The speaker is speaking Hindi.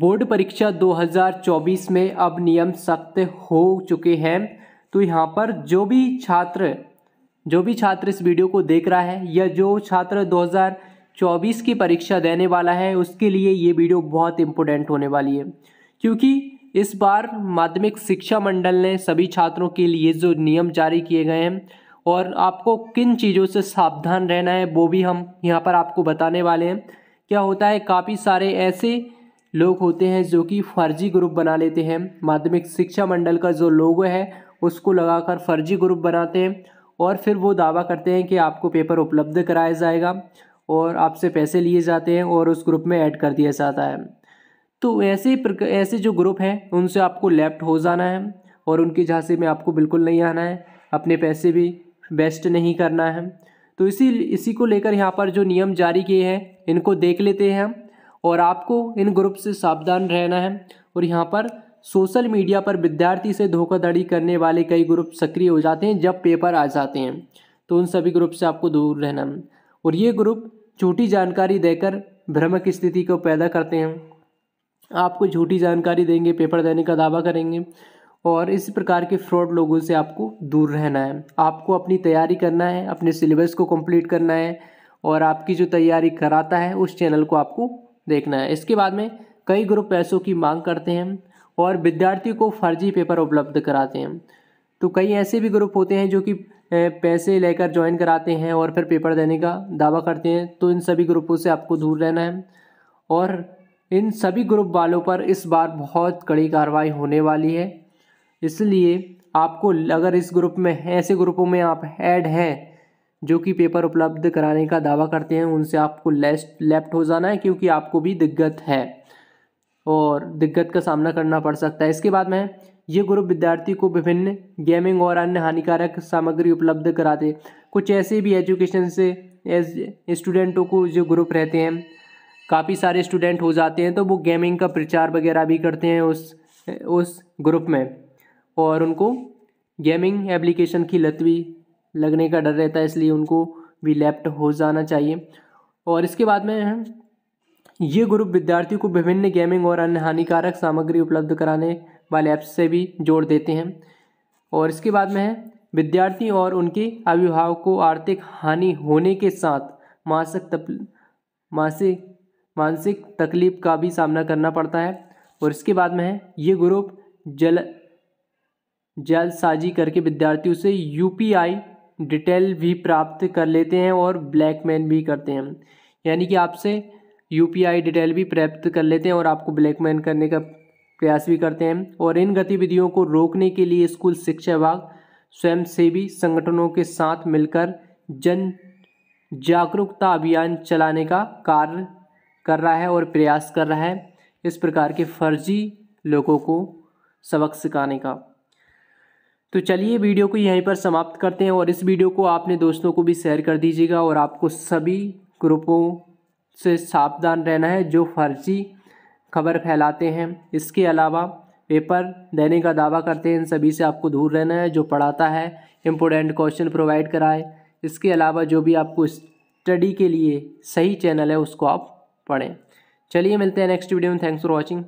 बोर्ड परीक्षा 2024 में अब नियम सख्त हो चुके हैं तो यहाँ पर जो भी छात्र जो भी छात्र इस वीडियो को देख रहा है या जो छात्र 2024 की परीक्षा देने वाला है उसके लिए ये वीडियो बहुत इम्पोर्टेंट होने वाली है क्योंकि इस बार माध्यमिक शिक्षा मंडल ने सभी छात्रों के लिए जो नियम जारी किए गए हैं और आपको किन चीज़ों से सावधान रहना है वो भी हम यहाँ पर आपको बताने वाले हैं क्या होता है काफ़ी सारे ऐसे लोग होते हैं जो कि फर्जी ग्रुप बना लेते हैं माध्यमिक शिक्षा मंडल का जो लोगो है उसको लगाकर फर्जी ग्रुप बनाते हैं और फिर वो दावा करते हैं कि आपको पेपर उपलब्ध कराया जाएगा और आपसे पैसे लिए जाते हैं और उस ग्रुप में ऐड कर दिया जाता है तो ऐसे ऐसे जो ग्रुप हैं उनसे आपको लेफ्ट हो जाना है और उनकी झांसी में आपको बिल्कुल नहीं आना है अपने पैसे भी वेस्ट नहीं करना है तो इसी इसी को लेकर यहाँ पर जो नियम जारी किए हैं इनको देख लेते हैं हम और आपको इन ग्रुप से सावधान रहना है और यहाँ पर सोशल मीडिया पर विद्यार्थी से धोखाधड़ी करने वाले कई ग्रुप सक्रिय हो जाते हैं जब पेपर आ जाते हैं तो उन सभी ग्रुप से आपको दूर रहना है और ये ग्रुप झूठी जानकारी देकर भ्रमक स्थिति को पैदा करते हैं आपको झूठी जानकारी देंगे पेपर देने का दावा करेंगे और इस प्रकार के फ्रॉड लोगों से आपको दूर रहना है आपको अपनी तैयारी करना है अपने सिलेबस को कंप्लीट करना है और आपकी जो तैयारी कराता है उस चैनल को आपको देखना है इसके बाद में कई ग्रुप पैसों की मांग करते हैं और विद्यार्थी को फर्जी पेपर उपलब्ध कराते हैं तो कई ऐसे भी ग्रुप होते हैं जो कि पैसे लेकर ज्वाइन कराते हैं और फिर पेपर देने का दावा करते हैं तो इन सभी ग्रुपों से आपको दूर रहना है और इन सभी ग्रुप वालों पर इस बार बहुत कड़ी कार्रवाई होने वाली है इसलिए आपको अगर इस ग्रुप में ऐसे ग्रुपों में आप ऐड हैं जो कि पेपर उपलब्ध कराने का दावा करते हैं उनसे आपको लेस्ट लेफ्ट हो जाना है क्योंकि आपको भी दिक्कत है और दिक्कत का सामना करना पड़ सकता है इसके बाद में ये ग्रुप विद्यार्थी को विभिन्न गेमिंग और अन्य हानिकारक सामग्री उपलब्ध कराते कुछ ऐसे भी एजुकेशन से एज स्टूडेंटों को जो ग्रुप रहते हैं काफ़ी सारे स्टूडेंट हो जाते हैं तो वो गेमिंग का प्रचार वगैरह भी करते हैं उस उस ग्रुप में और उनको गेमिंग एप्लीकेशन की लत भी लगने का डर रहता है इसलिए उनको भी लैप्ट हो जाना चाहिए और इसके बाद में ये ग्रुप विद्यार्थियों को विभिन्न गेमिंग और अन्य हानिकारक सामग्री उपलब्ध कराने वाले ऐप्स से भी जोड़ देते हैं और इसके बाद में है विद्यार्थी और उनके अभिभावक को आर्थिक हानि होने के साथ मासिक तप मासिक मानसिक तकलीफ का भी सामना करना पड़ता है और इसके बाद में है ये ग्रुप जल जलसाजी करके विद्यार्थियों से यूपीआई डिटेल भी प्राप्त कर लेते हैं और ब्लैकमेल भी करते हैं यानी कि आपसे यूपीआई डिटेल भी प्राप्त कर लेते हैं और आपको ब्लैकमेल करने का प्रयास भी करते हैं और इन गतिविधियों को रोकने के लिए स्कूल शिक्षा विभाग स्वयंसेवी संगठनों के साथ मिलकर जन जागरूकता अभियान चलाने का कार्य कर रहा है और प्रयास कर रहा है इस प्रकार के फर्जी लोगों को सबक सिखाने का तो चलिए वीडियो को यहीं पर समाप्त करते हैं और इस वीडियो को आपने दोस्तों को भी शेयर कर दीजिएगा और आपको सभी ग्रुपों से सावधान रहना है जो फर्जी खबर फैलाते हैं इसके अलावा पेपर देने का दावा करते हैं इन सभी से आपको दूर रहना है जो पढ़ाता है इम्पोर्टेंट क्वेश्चन प्रोवाइड कराए इसके अलावा जो भी आपको स्टडी के लिए सही चैनल है उसको आप पढ़ें चलिए मिलते हैं नेक्स्ट वीडियो में थैंक्स फॉर वॉचिंग